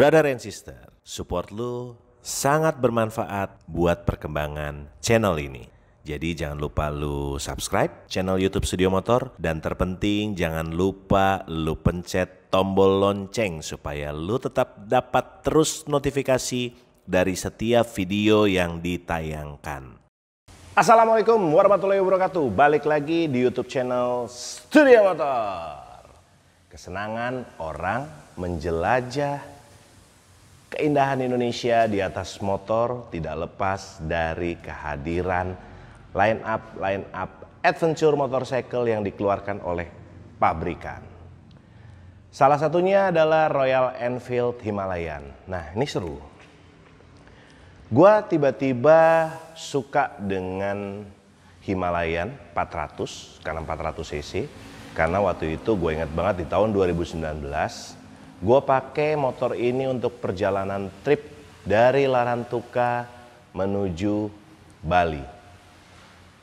Brother and sister, support lu sangat bermanfaat buat perkembangan channel ini. Jadi jangan lupa lu subscribe channel YouTube Studio Motor dan terpenting jangan lupa lu pencet tombol lonceng supaya lu tetap dapat terus notifikasi dari setiap video yang ditayangkan. Assalamualaikum warahmatullahi wabarakatuh. Balik lagi di YouTube channel Studio Motor. Kesenangan orang menjelajah Keindahan Indonesia di atas motor tidak lepas dari kehadiran line up line up adventure motorcycle yang dikeluarkan oleh pabrikan. Salah satunya adalah Royal Enfield Himalayan. Nah, ini seru. Gua tiba-tiba suka dengan Himalayan 400 karena 400 cc karena waktu itu gue ingat banget di tahun 2019 Gue pakai motor ini untuk perjalanan trip dari Larantuka menuju Bali.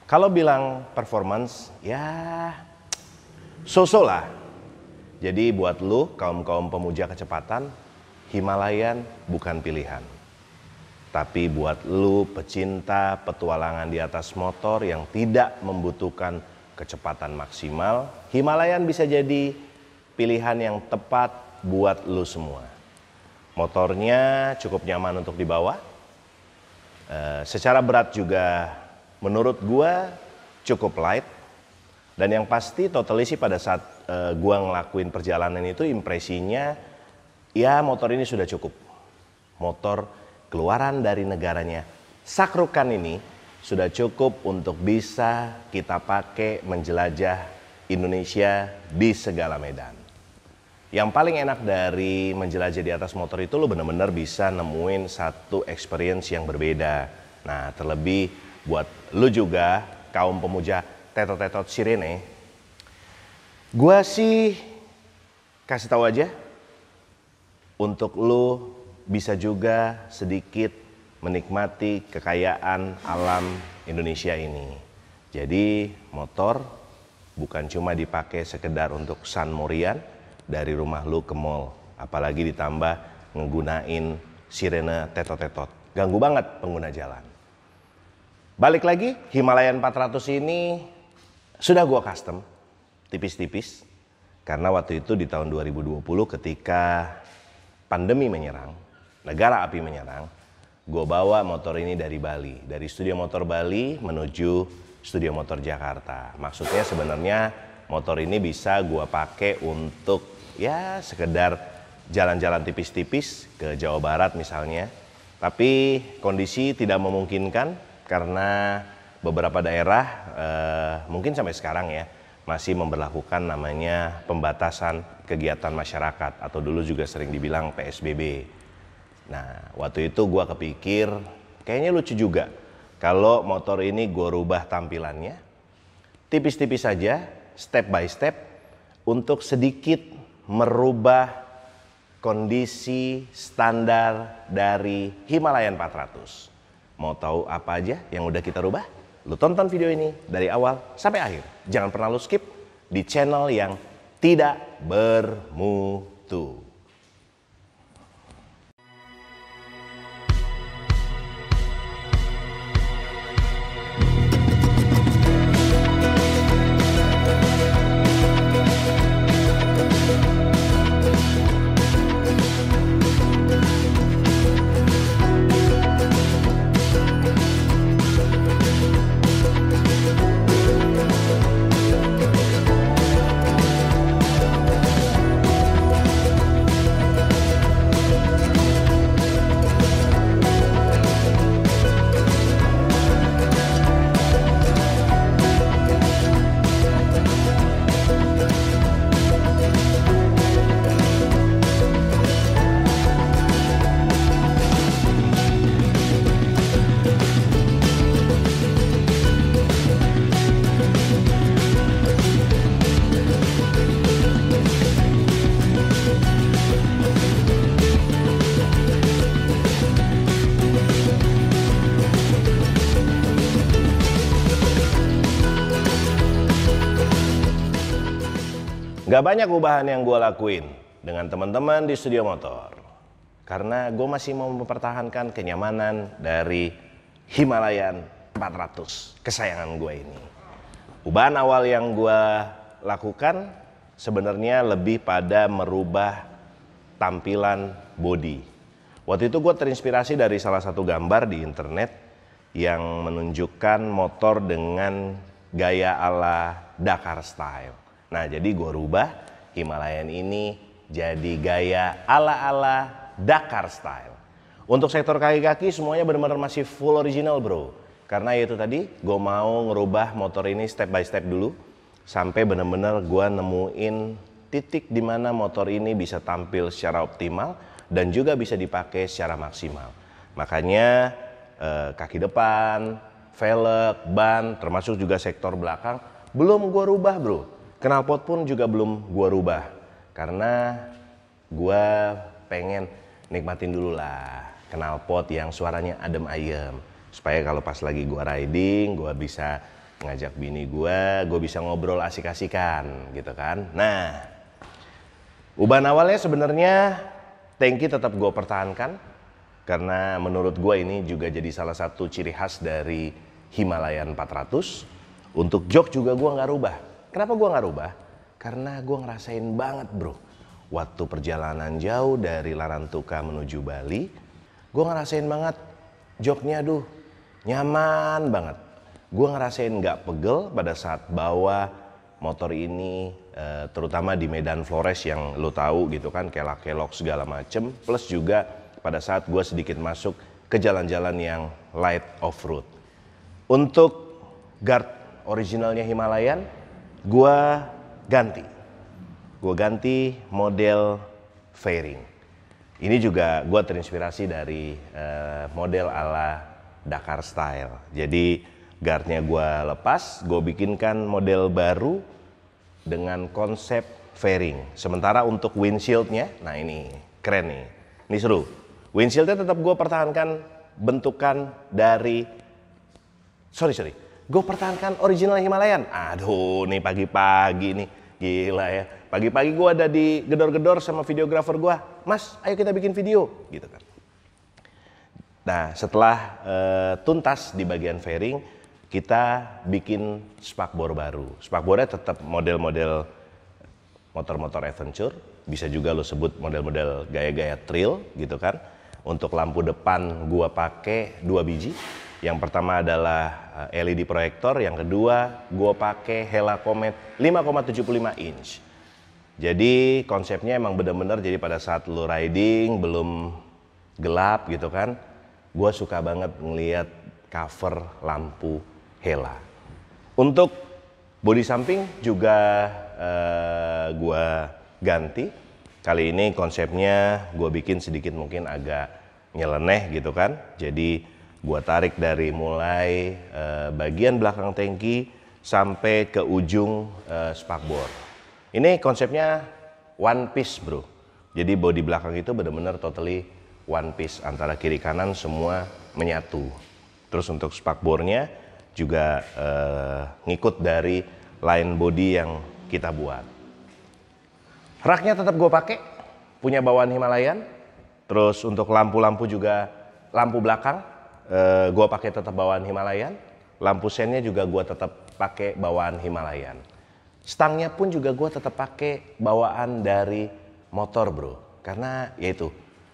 Kalau bilang performance, ya so lah. Jadi buat lu, kaum-kaum pemuja kecepatan, Himalayan bukan pilihan. Tapi buat lu pecinta petualangan di atas motor yang tidak membutuhkan kecepatan maksimal, Himalayan bisa jadi pilihan yang tepat buat lo semua. Motornya cukup nyaman untuk dibawa. Uh, secara berat juga menurut gua cukup light. Dan yang pasti totally sih pada saat uh, gua ngelakuin perjalanan itu impresinya ya motor ini sudah cukup. Motor keluaran dari negaranya Sakrukan ini sudah cukup untuk bisa kita pakai menjelajah Indonesia di segala medan. Yang paling enak dari menjelajah di atas motor itu lo bener-bener bisa nemuin satu experience yang berbeda. Nah, terlebih buat lo juga, kaum pemuja tetot-tetot sirene, gua sih kasih tahu aja untuk lo bisa juga sedikit menikmati kekayaan alam Indonesia ini. Jadi motor bukan cuma dipakai sekedar untuk San Morian, dari rumah lu ke mall. Apalagi ditambah nggunain sirene tetot-tetot. Ganggu banget pengguna jalan. Balik lagi, Himalayan 400 ini sudah gua custom, tipis-tipis. Karena waktu itu di tahun 2020 ketika pandemi menyerang, negara api menyerang, gue bawa motor ini dari Bali, dari studio motor Bali menuju studio motor Jakarta. Maksudnya sebenarnya motor ini bisa gue pakai untuk ya sekedar jalan-jalan tipis-tipis ke Jawa Barat misalnya. Tapi kondisi tidak memungkinkan karena beberapa daerah eh, mungkin sampai sekarang ya masih memperlakukan namanya pembatasan kegiatan masyarakat atau dulu juga sering dibilang PSBB. Nah, waktu itu gue kepikir kayaknya lucu juga kalau motor ini gue rubah tampilannya tipis-tipis saja, step by step untuk sedikit merubah kondisi standar dari Himalayan 400. Mau tahu apa aja yang udah kita rubah? Lu tonton video ini dari awal sampai akhir. Jangan pernah lu skip di channel yang tidak bermutu. Gak banyak ubahan yang gue lakuin dengan teman-teman di studio motor. Karena gue masih mau mempertahankan kenyamanan dari Himalayan 400 kesayangan gue ini. Ubahan awal yang gue lakukan sebenarnya lebih pada merubah tampilan body. Waktu itu gue terinspirasi dari salah satu gambar di internet yang menunjukkan motor dengan gaya ala Dakar style Nah jadi gue rubah Himalayan ini jadi gaya ala-ala Dakar style. Untuk sektor kaki-kaki semuanya benar-benar masih full original bro. Karena itu tadi gue mau ngerubah motor ini step by step dulu. Sampai benar-benar gue nemuin titik di mana motor ini bisa tampil secara optimal dan juga bisa dipakai secara maksimal. Makanya eh, kaki depan, velg, ban, termasuk juga sektor belakang belum gue rubah bro Knalpot pun juga belum gua rubah karena gua pengen nikmatin dulu lah knalpot yang suaranya adem ayem supaya kalau pas lagi gua riding gua bisa ngajak bini gua, gua bisa ngobrol asik-asikan gitu kan. Nah, ubahan awalnya sebenarnya tanki tetap gua pertahankan karena menurut gua ini juga jadi salah satu ciri khas dari Himalayan 400. Untuk jok juga gua nggak rubah Kenapa gue nggak rubah? Karena gue ngerasain banget bro. Waktu perjalanan jauh dari Larantuka menuju Bali, gue ngerasain banget joknya duh nyaman banget. Gue ngerasain nggak pegel pada saat bawa motor ini, eh, terutama di Medan Flores yang lo tahu gitu kan, kelak-kelok segala macem. Plus juga pada saat gue sedikit masuk ke jalan-jalan yang light off-road. Untuk guard originalnya Himalayan, gua ganti. Gua ganti model fairing. Ini juga gua terinspirasi dari uh, model ala Dakar style. Jadi guardnya gua lepas, gua bikinkan model baru dengan konsep fairing. Sementara untuk windshieldnya, nah ini keren nih, ini seru. Windshieldnya tetap gua pertahankan bentukan dari, sorry sorry, gue pertahankan original Himalayan. Aduh, nih pagi-pagi nih, gila ya. Pagi-pagi gue ada di gedor-gedor sama videografer gue, Mas, ayo kita bikin video, gitu kan. Nah, setelah uh, tuntas di bagian fairing, kita bikin spakbor baru. Spakbornya tetap model-model motor-motor adventure, bisa juga lo sebut model-model gaya-gaya trail gitu kan. Untuk lampu depan gua pakai dua biji, yang pertama adalah eh, LED proyektor, yang kedua gue pakai Hela Comet 5,75 inch. Jadi konsepnya emang bener-bener jadi pada saat lo riding belum gelap gitu kan, gue suka banget ngeliat cover lampu Hela. Untuk body samping juga uh, eh, gue ganti. Kali ini konsepnya gue bikin sedikit mungkin agak nyeleneh gitu kan. Jadi Gua tarik dari mulai uh, bagian belakang tangki sampai ke ujung uh, eh, spakbor. Ini konsepnya one piece, Bro. Jadi body belakang itu benar-benar totally one piece antara kiri kanan semua menyatu. Terus untuk spakbornya juga uh, ngikut dari line body yang kita buat. Raknya tetap gua pakai, punya bawaan Himalayan. Terus untuk lampu-lampu juga lampu belakang uh, gua pakai tetap bawaan Himalayan, lampu sennya juga gua tetap pakai bawaan Himalayan. Stangnya pun juga gua tetap pakai bawaan dari motor bro, karena yaitu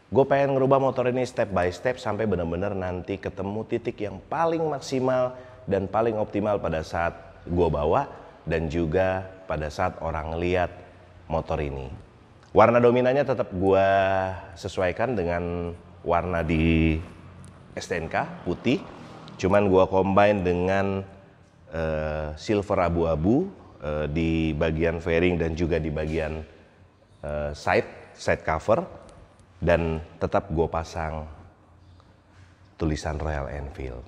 gua pengen ngerubah motor ini step by step sampai benar-benar nanti ketemu titik yang paling maksimal dan paling optimal pada saat gua bawa dan juga pada saat orang lihat motor ini. Warna dominannya tetap gua sesuaikan dengan warna di STNK putih, cuman gua combine dengan uh, silver abu-abu uh, di bagian fairing dan juga di bagian uh, side side cover dan tetap gua pasang tulisan Royal Enfield.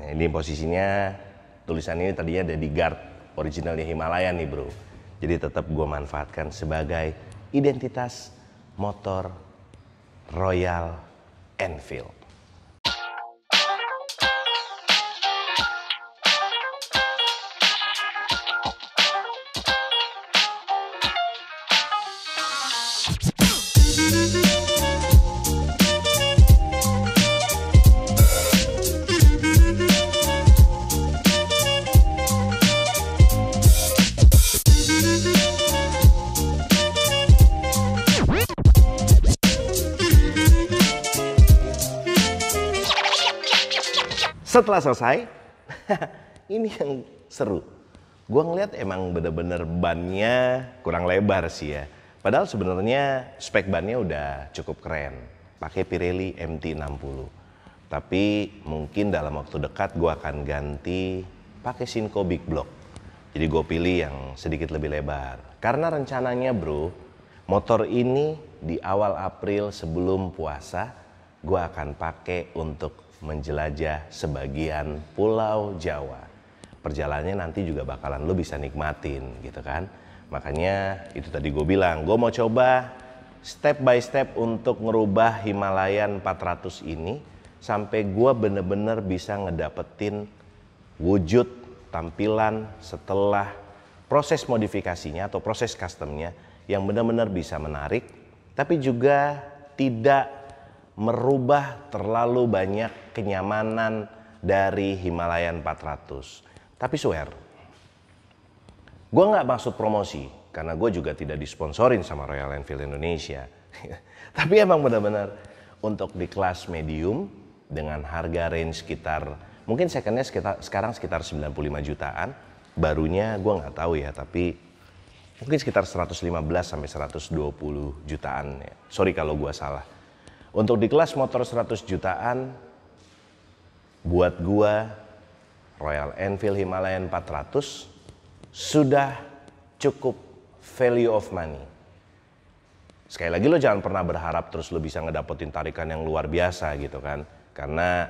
Nah, ini posisinya tulisan ini tadinya ada di guard originalnya Himalaya nih bro. Jadi tetap gua manfaatkan sebagai identitas motor Royal Enfield. Setelah selesai, ini yang seru. Gue ngeliat emang bener-bener bannya kurang lebar sih ya. Padahal sebenarnya spek bannya udah cukup keren. Pakai Pirelli MT60. Tapi mungkin dalam waktu dekat gue akan ganti pakai Sinco Big Block. Jadi gue pilih yang sedikit lebih lebar. Karena rencananya bro, motor ini di awal April sebelum puasa gue akan pakai untuk menjelajah sebagian pulau Jawa. Perjalanannya nanti juga bakalan lu bisa nikmatin gitu kan. Makanya itu tadi gue bilang, gue mau coba step by step untuk ngerubah Himalayan 400 ini sampai gue bener-bener bisa ngedapetin wujud tampilan setelah proses modifikasinya atau proses customnya yang benar-benar bisa menarik tapi juga tidak merubah terlalu banyak kenyamanan dari Himalayan 400. Tapi swear, gue nggak maksud promosi karena gue juga tidak disponsorin sama Royal Enfield Indonesia. Tapi emang benar-benar untuk di kelas medium dengan harga range sekitar mungkin secondnya sekitar, sekarang sekitar 95 jutaan barunya gue nggak tahu ya tapi mungkin sekitar 115 sampai 120 jutaan ya sorry kalau gue salah untuk di kelas motor 100 jutaan, buat gua Royal Enfield Himalayan 400 sudah cukup value of money. Sekali lagi lo jangan pernah berharap terus lo bisa ngedapetin tarikan yang luar biasa gitu kan. Karena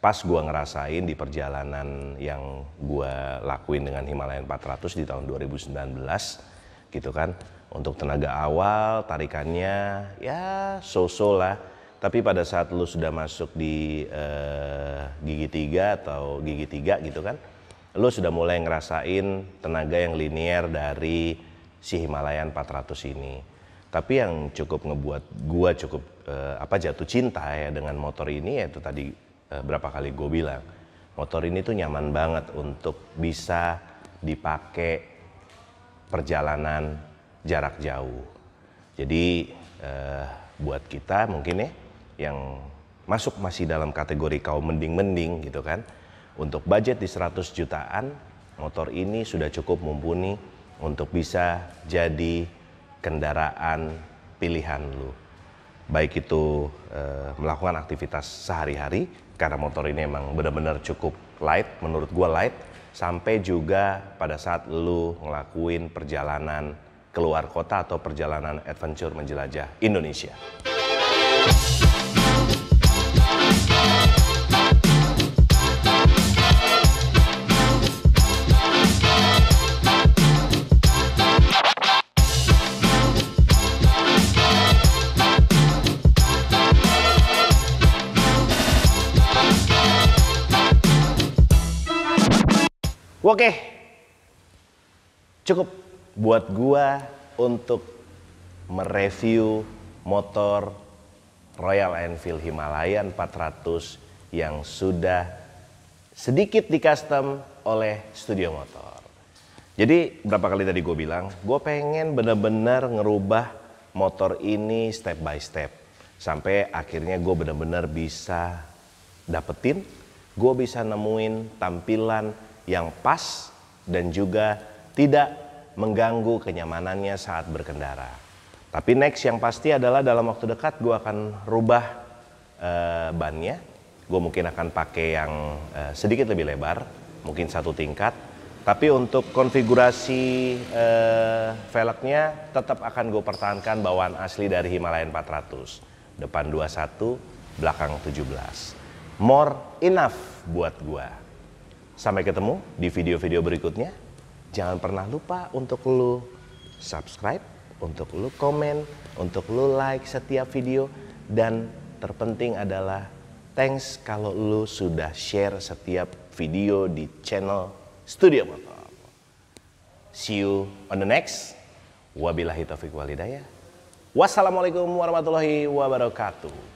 pas gua ngerasain di perjalanan yang gua lakuin dengan Himalayan 400 di tahun 2019 gitu kan. Untuk tenaga awal tarikannya ya so-so lah. Tapi pada saat lu sudah masuk di uh, gigi tiga atau gigi tiga gitu kan, lu sudah mulai ngerasain tenaga yang linier dari si Himalayan 400 ini. Tapi yang cukup ngebuat gua cukup uh, apa jatuh cinta ya dengan motor ini yaitu tadi uh, berapa kali gue bilang motor ini tuh nyaman banget untuk bisa dipakai perjalanan jarak jauh. Jadi eh, buat kita mungkin ya yang masuk masih dalam kategori kaum mending-mending gitu kan. Untuk budget di 100 jutaan, motor ini sudah cukup mumpuni untuk bisa jadi kendaraan pilihan lu. Baik itu eh, melakukan aktivitas sehari-hari karena motor ini emang benar-benar cukup light menurut gua light sampai juga pada saat lu ngelakuin perjalanan keluar kota atau perjalanan adventure menjelajah Indonesia. Oke, cukup buat gua untuk mereview motor Royal Enfield Himalayan 400 yang sudah sedikit di custom oleh Studio Motor. Jadi berapa kali tadi gue bilang, gue pengen benar-benar ngerubah motor ini step by step. Sampai akhirnya gue benar-benar bisa dapetin, gue bisa nemuin tampilan yang pas dan juga tidak mengganggu kenyamanannya saat berkendara. Tapi next yang pasti adalah dalam waktu dekat gue akan rubah uh, bannya. Gue mungkin akan pakai yang uh, sedikit lebih lebar, mungkin satu tingkat. Tapi untuk konfigurasi eh, velgnya tetap akan gue pertahankan bawaan asli dari Himalayan 400. Depan 21, belakang 17. More enough buat gue. Sampai ketemu di video-video berikutnya. Jangan pernah lupa untuk lu subscribe, untuk lu komen, untuk lu like setiap video dan terpenting adalah thanks kalau lu sudah share setiap video di channel Studio Motor. See you on the next. Wabillahi taufiq walidaya. Wassalamualaikum warahmatullahi wabarakatuh.